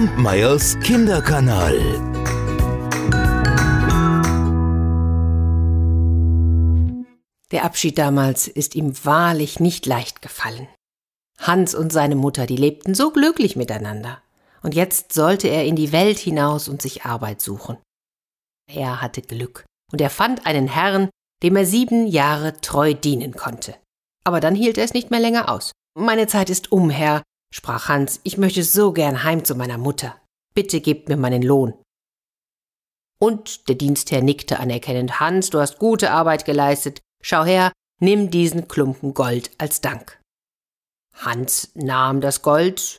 Kampmeyers Kinderkanal. Der Abschied damals ist ihm wahrlich nicht leicht gefallen. Hans und seine Mutter, die lebten so glücklich miteinander. Und jetzt sollte er in die Welt hinaus und sich Arbeit suchen. Er hatte Glück und er fand einen Herrn, dem er sieben Jahre treu dienen konnte. Aber dann hielt er es nicht mehr länger aus. Meine Zeit ist um, Herr, sprach Hans, ich möchte so gern heim zu meiner Mutter. Bitte gebt mir meinen Lohn. Und der Dienstherr nickte anerkennend Hans, du hast gute Arbeit geleistet, schau her, nimm diesen Klumpen Gold als Dank. Hans nahm das Gold,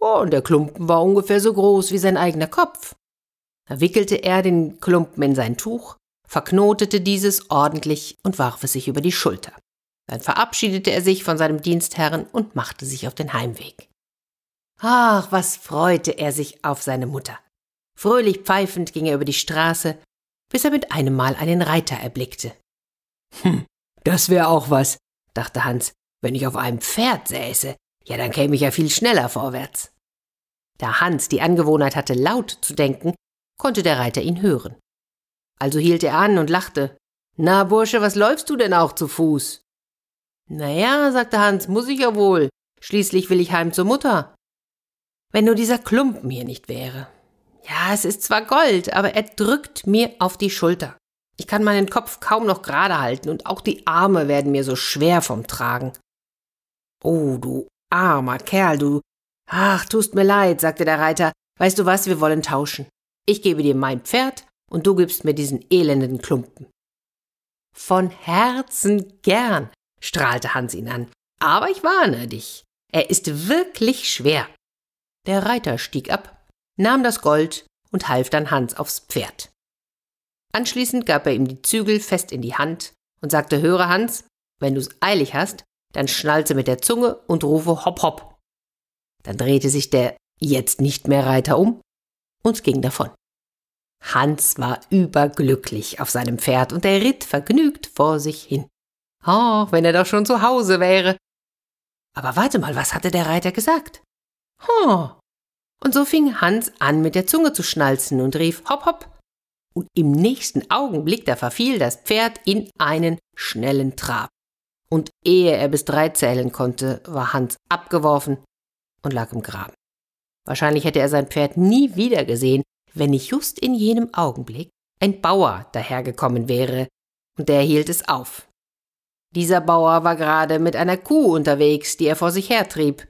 oh, und der Klumpen war ungefähr so groß wie sein eigener Kopf. Da wickelte er den Klumpen in sein Tuch, verknotete dieses ordentlich und warf es sich über die Schulter. Dann verabschiedete er sich von seinem Dienstherrn und machte sich auf den Heimweg. Ach, was freute er sich auf seine Mutter. Fröhlich pfeifend ging er über die Straße, bis er mit einem Mal einen Reiter erblickte. Hm, das wäre auch was, dachte Hans, wenn ich auf einem Pferd säße, ja, dann käme ich ja viel schneller vorwärts. Da Hans die Angewohnheit hatte, laut zu denken, konnte der Reiter ihn hören. Also hielt er an und lachte. Na, Bursche, was läufst du denn auch zu Fuß? Naja, sagte Hans, muss ich ja wohl. Schließlich will ich heim zur Mutter. Wenn nur dieser Klumpen hier nicht wäre. Ja, es ist zwar Gold, aber er drückt mir auf die Schulter. Ich kann meinen Kopf kaum noch gerade halten und auch die Arme werden mir so schwer vom Tragen. Oh, du armer Kerl, du. Ach, tust mir leid, sagte der Reiter. Weißt du was, wir wollen tauschen. Ich gebe dir mein Pferd und du gibst mir diesen elenden Klumpen. Von Herzen gern, strahlte Hans ihn an. Aber ich warne dich, er ist wirklich schwer. Der Reiter stieg ab, nahm das Gold und half dann Hans aufs Pferd. Anschließend gab er ihm die Zügel fest in die Hand und sagte: Höre, Hans, wenn du's eilig hast, dann schnalze mit der Zunge und rufe hopp hopp. Dann drehte sich der jetzt nicht mehr Reiter um und ging davon. Hans war überglücklich auf seinem Pferd und er ritt vergnügt vor sich hin. Oh, wenn er doch schon zu Hause wäre. Aber warte mal, was hatte der Reiter gesagt? Oh. Und so fing Hans an, mit der Zunge zu schnalzen und rief Hopp, hopp. Und im nächsten Augenblick, da verfiel das Pferd in einen schnellen Trab. Und ehe er bis drei zählen konnte, war Hans abgeworfen und lag im Graben. Wahrscheinlich hätte er sein Pferd nie wieder gesehen, wenn nicht just in jenem Augenblick ein Bauer dahergekommen wäre, und der hielt es auf. Dieser Bauer war gerade mit einer Kuh unterwegs, die er vor sich hertrieb.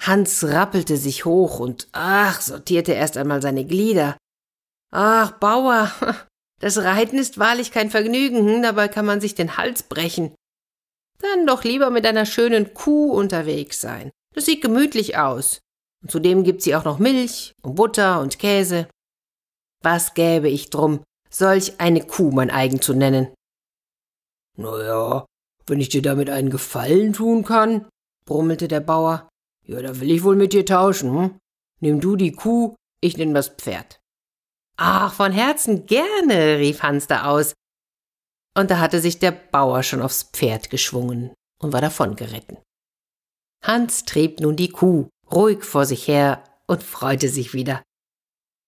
Hans rappelte sich hoch und ach, sortierte erst einmal seine Glieder. Ach, Bauer, das Reiten ist wahrlich kein Vergnügen, hm, dabei kann man sich den Hals brechen. Dann doch lieber mit einer schönen Kuh unterwegs sein. Das sieht gemütlich aus. Und zudem gibt sie auch noch Milch und Butter und Käse. Was gäbe ich drum, solch eine Kuh mein eigen zu nennen. Naja, wenn ich dir damit einen Gefallen tun kann, brummelte der Bauer. Ja, da will ich wohl mit dir tauschen, hm? Nimm du die Kuh, ich nimm das Pferd. Ach, von Herzen gerne, rief Hans da aus. Und da hatte sich der Bauer schon aufs Pferd geschwungen und war davon geritten. Hans trieb nun die Kuh ruhig vor sich her und freute sich wieder.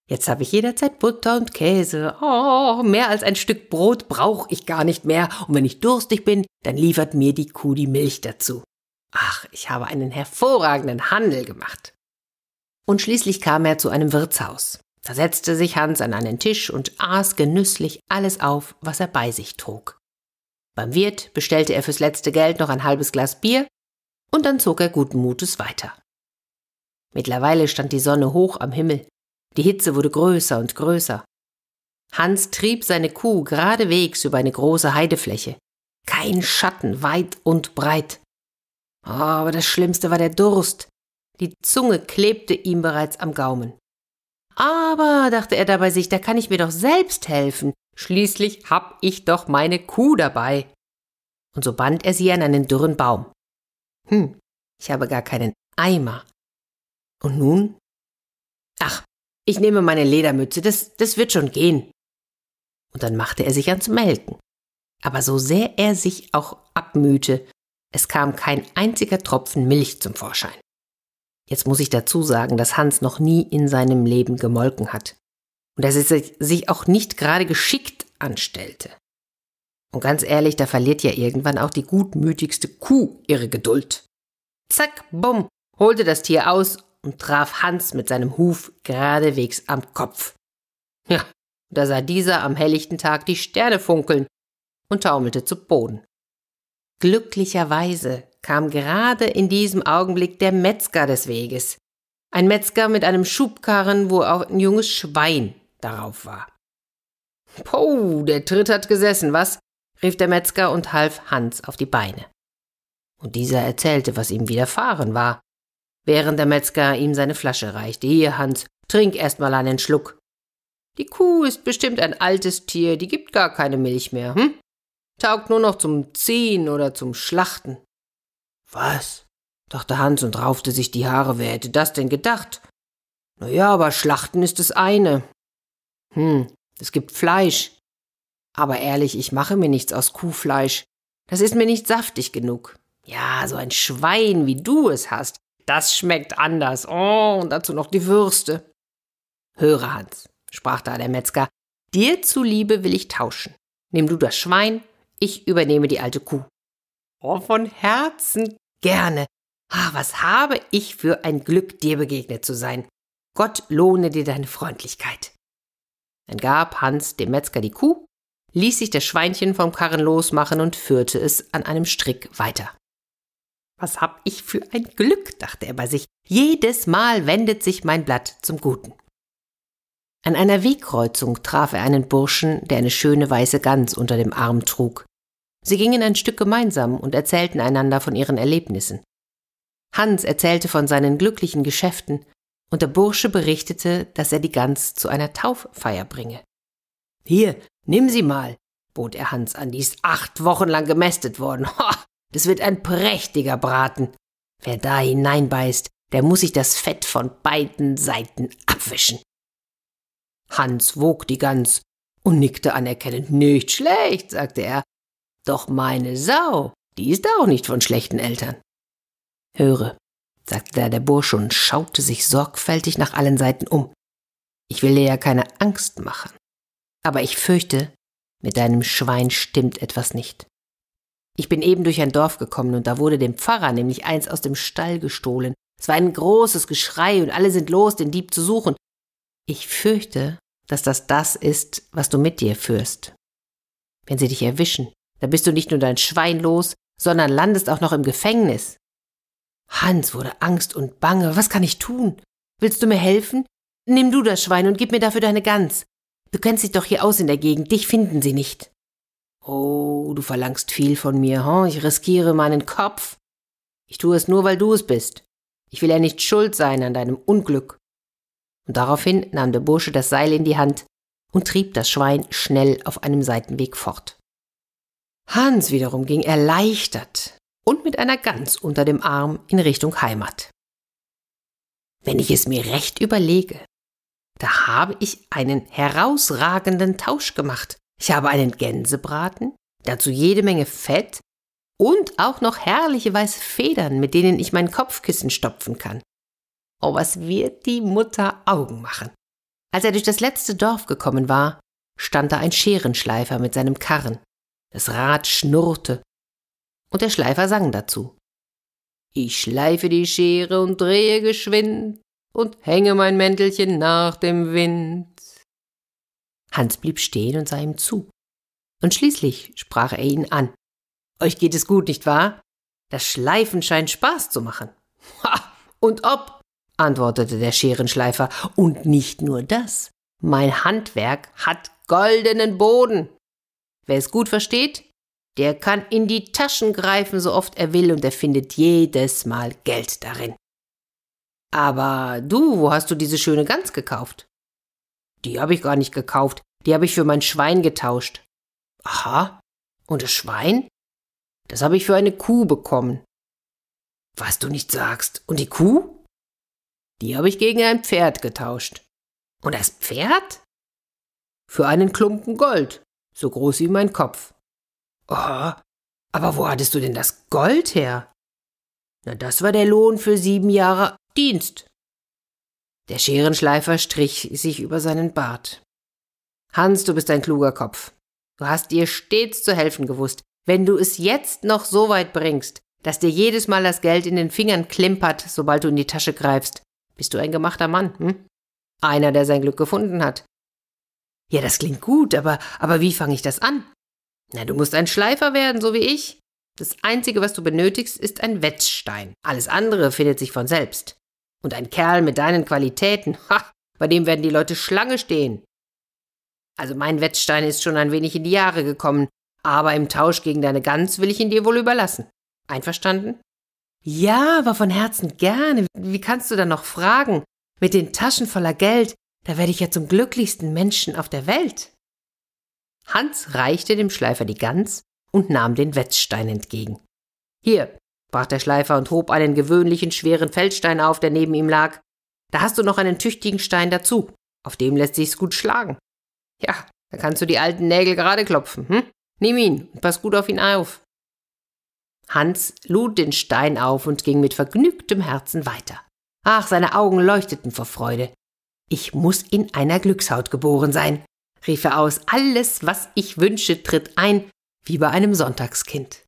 Jetzt habe ich jederzeit Butter und Käse. Oh, mehr als ein Stück Brot brauche ich gar nicht mehr. Und wenn ich durstig bin, dann liefert mir die Kuh die Milch dazu. Ach, ich habe einen hervorragenden Handel gemacht. Und schließlich kam er zu einem Wirtshaus. Da setzte sich Hans an einen Tisch und aß genüsslich alles auf, was er bei sich trug. Beim Wirt bestellte er fürs letzte Geld noch ein halbes Glas Bier und dann zog er guten Mutes weiter. Mittlerweile stand die Sonne hoch am Himmel. Die Hitze wurde größer und größer. Hans trieb seine Kuh geradewegs über eine große Heidefläche. Kein Schatten, weit und breit. Oh, aber das Schlimmste war der Durst. Die Zunge klebte ihm bereits am Gaumen. Aber, dachte er dabei sich, da kann ich mir doch selbst helfen. Schließlich hab ich doch meine Kuh dabei. Und so band er sie an einen dürren Baum. Hm, ich habe gar keinen Eimer. Und nun? Ach, ich nehme meine Ledermütze, das, das wird schon gehen. Und dann machte er sich ans Melken. Aber so sehr er sich auch abmühte, es kam kein einziger Tropfen Milch zum Vorschein. Jetzt muss ich dazu sagen, dass Hans noch nie in seinem Leben gemolken hat. Und dass er sich auch nicht gerade geschickt anstellte. Und ganz ehrlich, da verliert ja irgendwann auch die gutmütigste Kuh ihre Geduld. Zack, bumm, holte das Tier aus und traf Hans mit seinem Huf geradewegs am Kopf. Ja, da sah dieser am helllichten Tag die Sterne funkeln und taumelte zu Boden. Glücklicherweise kam gerade in diesem Augenblick der Metzger des Weges. Ein Metzger mit einem Schubkarren, wo auch ein junges Schwein darauf war. Po, der Tritt hat gesessen, was? rief der Metzger und half Hans auf die Beine. Und dieser erzählte, was ihm widerfahren war während der Metzger ihm seine Flasche reichte. Hier, Hans, trink erst mal einen Schluck. Die Kuh ist bestimmt ein altes Tier, die gibt gar keine Milch mehr, hm? Taugt nur noch zum Ziehen oder zum Schlachten. Was? dachte Hans und raufte sich die Haare. Wer hätte das denn gedacht? Na ja, aber Schlachten ist das eine. Hm, es gibt Fleisch. Aber ehrlich, ich mache mir nichts aus Kuhfleisch. Das ist mir nicht saftig genug. Ja, so ein Schwein, wie du es hast, das schmeckt anders. Oh, und dazu noch die Würste. Höre, Hans, sprach da der Metzger, dir zuliebe will ich tauschen. Nimm du das Schwein, ich übernehme die alte Kuh. Oh, von Herzen gerne. Ach, was habe ich für ein Glück, dir begegnet zu sein. Gott lohne dir deine Freundlichkeit. Dann gab Hans dem Metzger die Kuh, ließ sich das Schweinchen vom Karren losmachen und führte es an einem Strick weiter. Was hab ich für ein Glück, dachte er bei sich. Jedes Mal wendet sich mein Blatt zum Guten. An einer Wegkreuzung traf er einen Burschen, der eine schöne weiße Gans unter dem Arm trug. Sie gingen ein Stück gemeinsam und erzählten einander von ihren Erlebnissen. Hans erzählte von seinen glücklichen Geschäften, und der Bursche berichtete, dass er die Gans zu einer Tauffeier bringe. Hier, nimm sie mal, bot er Hans an, die ist acht Wochen lang gemästet worden. Ha, das wird ein prächtiger Braten. Wer da hineinbeißt, der muss sich das Fett von beiden Seiten abwischen. Hans wog die Gans und nickte anerkennend. Nicht schlecht, sagte er. Doch meine Sau, die ist auch nicht von schlechten Eltern. Höre, sagte da der Bursche und schaute sich sorgfältig nach allen Seiten um. Ich will dir ja keine Angst machen. Aber ich fürchte, mit deinem Schwein stimmt etwas nicht. Ich bin eben durch ein Dorf gekommen und da wurde dem Pfarrer nämlich eins aus dem Stall gestohlen. Es war ein großes Geschrei und alle sind los, den Dieb zu suchen. Ich fürchte, dass das das ist, was du mit dir führst. Wenn sie dich erwischen, dann bist du nicht nur dein Schwein los, sondern landest auch noch im Gefängnis. Hans wurde Angst und Bange. Was kann ich tun? Willst du mir helfen? Nimm du das Schwein und gib mir dafür deine Gans. Du kennst dich doch hier aus in der Gegend, dich finden sie nicht. Oh, du verlangst viel von mir, hm? ich riskiere meinen Kopf. Ich tue es nur, weil du es bist. Ich will ja nicht schuld sein an deinem Unglück. Und daraufhin nahm der Bursche das Seil in die Hand und trieb das Schwein schnell auf einem Seitenweg fort. Hans wiederum ging erleichtert und mit einer Gans unter dem Arm in Richtung Heimat. Wenn ich es mir recht überlege, da habe ich einen herausragenden Tausch gemacht ich habe einen Gänsebraten, dazu jede Menge Fett und auch noch herrliche weiße Federn, mit denen ich mein Kopfkissen stopfen kann. Oh, was wird die Mutter Augen machen? Als er durch das letzte Dorf gekommen war, stand da ein Scherenschleifer mit seinem Karren. Das Rad schnurrte. Und der Schleifer sang dazu. Ich schleife die Schere und drehe geschwind und hänge mein Mäntelchen nach dem Wind. Hans blieb stehen und sah ihm zu. Und schließlich sprach er ihn an. Euch geht es gut, nicht wahr? Das Schleifen scheint Spaß zu machen. Ha! Und ob! antwortete der Scherenschleifer. Und nicht nur das. Mein Handwerk hat goldenen Boden. Wer es gut versteht, der kann in die Taschen greifen, so oft er will, und er findet jedes Mal Geld darin. Aber du, wo hast du diese schöne Gans gekauft? Die habe ich gar nicht gekauft, die habe ich für mein Schwein getauscht. Aha, und das Schwein? Das habe ich für eine Kuh bekommen. Was du nicht sagst, und die Kuh? Die habe ich gegen ein Pferd getauscht. Und das Pferd? Für einen Klumpen Gold, so groß wie mein Kopf. Aha, aber wo hattest du denn das Gold her? Na, das war der Lohn für sieben Jahre Dienst. Der Scherenschleifer strich sich über seinen Bart. Hans, du bist ein kluger Kopf. Du hast dir stets zu helfen gewusst. Wenn du es jetzt noch so weit bringst, dass dir jedes Mal das Geld in den Fingern klimpert, sobald du in die Tasche greifst, bist du ein gemachter Mann, hm? Einer, der sein Glück gefunden hat. Ja, das klingt gut, aber, aber wie fange ich das an? Na, du musst ein Schleifer werden, so wie ich. Das Einzige, was du benötigst, ist ein Wetzstein. Alles andere findet sich von selbst. Und ein Kerl mit deinen Qualitäten, ha, bei dem werden die Leute Schlange stehen. Also mein Wettstein ist schon ein wenig in die Jahre gekommen, aber im Tausch gegen deine Gans will ich ihn dir wohl überlassen. Einverstanden? Ja, aber von Herzen gerne. Wie kannst du dann noch fragen? Mit den Taschen voller Geld, da werde ich ja zum glücklichsten Menschen auf der Welt. Hans reichte dem Schleifer die Gans und nahm den Wetzstein entgegen. Hier, brach der Schleifer und hob einen gewöhnlichen schweren Feldstein auf, der neben ihm lag. Da hast du noch einen tüchtigen Stein dazu. Auf dem lässt sich's gut schlagen. Ja, da kannst du die alten Nägel gerade klopfen, hm? Nimm ihn und pass gut auf ihn auf. Hans lud den Stein auf und ging mit vergnügtem Herzen weiter. Ach, seine Augen leuchteten vor Freude. Ich muss in einer Glückshaut geboren sein, rief er aus. Alles, was ich wünsche, tritt ein, wie bei einem Sonntagskind.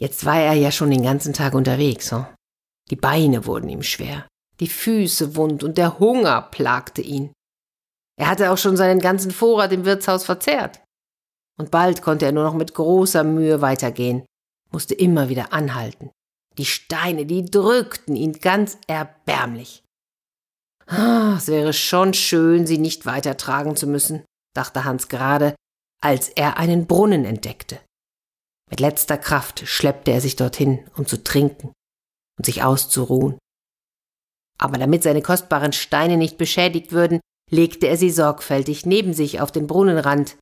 Jetzt war er ja schon den ganzen Tag unterwegs. Hm? Die Beine wurden ihm schwer, die Füße wund und der Hunger plagte ihn. Er hatte auch schon seinen ganzen Vorrat im Wirtshaus verzehrt. Und bald konnte er nur noch mit großer Mühe weitergehen, musste immer wieder anhalten. Die Steine, die drückten ihn ganz erbärmlich. Ah, es wäre schon schön, sie nicht weitertragen zu müssen, dachte Hans gerade, als er einen Brunnen entdeckte. Mit letzter Kraft schleppte er sich dorthin, um zu trinken und sich auszuruhen. Aber damit seine kostbaren Steine nicht beschädigt würden, legte er sie sorgfältig neben sich auf den Brunnenrand.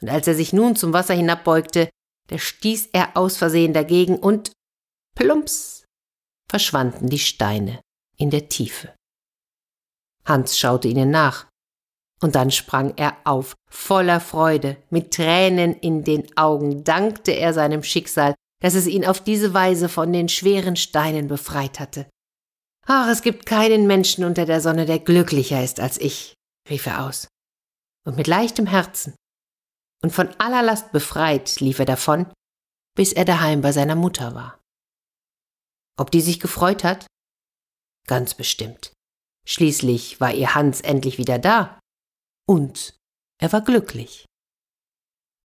Und als er sich nun zum Wasser hinabbeugte, da stieß er aus Versehen dagegen und plumps verschwanden die Steine in der Tiefe. Hans schaute ihnen nach, und dann sprang er auf, voller Freude, mit Tränen in den Augen dankte er seinem Schicksal, dass es ihn auf diese Weise von den schweren Steinen befreit hatte. Ach, es gibt keinen Menschen unter der Sonne, der glücklicher ist als ich, rief er aus. Und mit leichtem Herzen und von aller Last befreit lief er davon, bis er daheim bei seiner Mutter war. Ob die sich gefreut hat? Ganz bestimmt. Schließlich war ihr Hans endlich wieder da und er war glücklich.